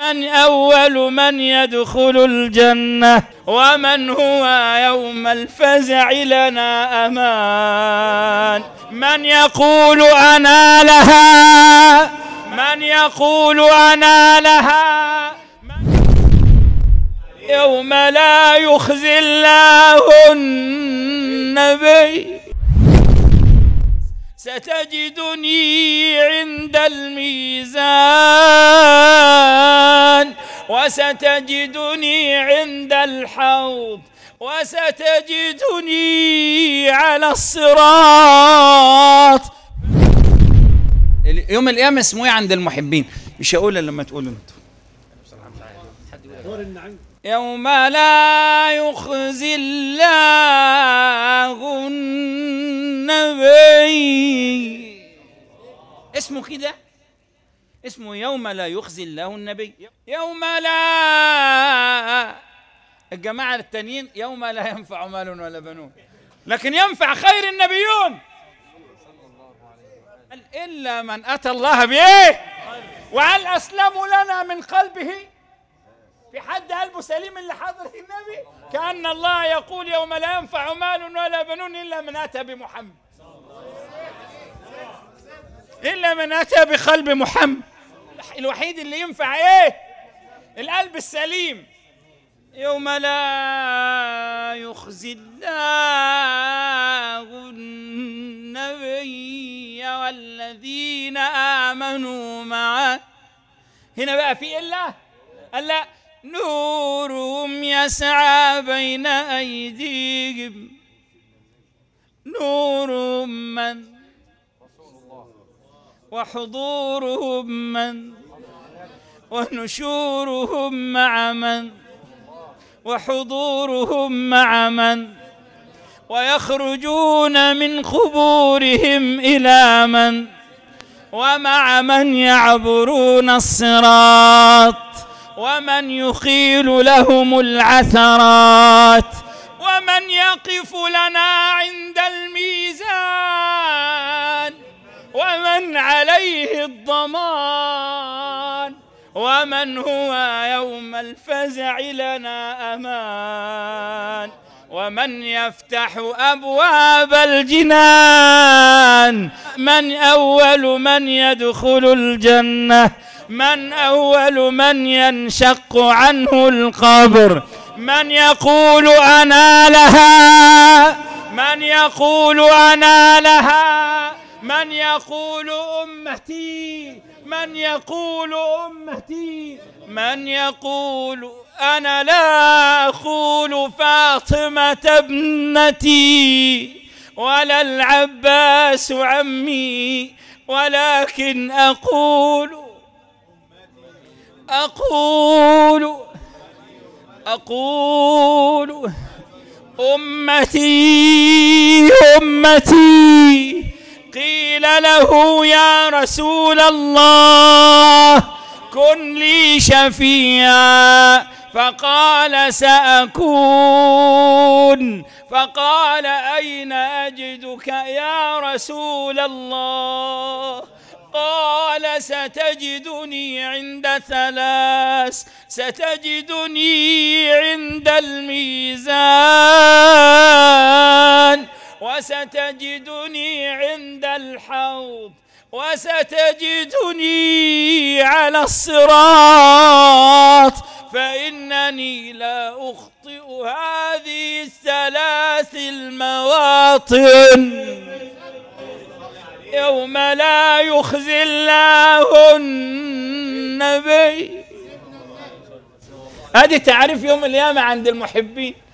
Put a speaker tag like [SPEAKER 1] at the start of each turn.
[SPEAKER 1] من أول من يدخل الجنة ومن هو يوم الفزع لنا أمان من يقول أنا لها من يقول أنا لها يوم لا يخزي الله النبي ستجدني عند الميزان وستجدني عند الحوض وستجدني على الصراط يوم القيامة اسمه ايه عند المحبين مش هقول لما تقولوا انتوا يوم لا يخزي الله اسمه كده اسمه يوم لا يخزي الله النبي يوم لا الجماعة التانيين يوم لا ينفع مال ولا بنون لكن ينفع خير النبيون إلا من أتى الله به وهل أسلم لنا من قلبه في حد قلبه سليم اللي حضر النبي كأن الله يقول يوم لا ينفع مال ولا بنون إلا من أتى بمحمد إلا من أتى بقلب محمد الوحيد اللي ينفع إيه القلب السليم يوم لا يخزي الله النبي والذين آمنوا معه هنا بقى في إلا ألا نورهم يسعى بين أيديهم نورهم من وحضورهم من ونشورهم مع من وحضورهم مع من ويخرجون من قبورهم إلى من ومع من يعبرون الصراط ومن يخيل لهم العثرات ومن يقف لنا عند الميزان ومن عليه الضمان ومن هو يوم الفزع لنا أمان ومن يفتح أبواب الجنان من أول من يدخل الجنة من أول من ينشق عنه القبر من يقول أنا لها من يقول أنا لها من يقول أمتي من يقول أمتي من يقول أنا لا أقول فاطمة ابنتي ولا العباس عمي ولكن أقول أقول أقول أمتي أمتي قيل له يا رسول الله كن لي شفيعا فقال سأكون فقال أين أجدك يا رسول الله قال ستجدني عند ثلاث ستجدني عند الميزان وستجدني عند الحوض وستجدني على الصراط فإنني لا أخطئ هذه الثلاث المواطن يوم لا يخزي الله النبي هذه تعرف يوم القيامة عند المحبين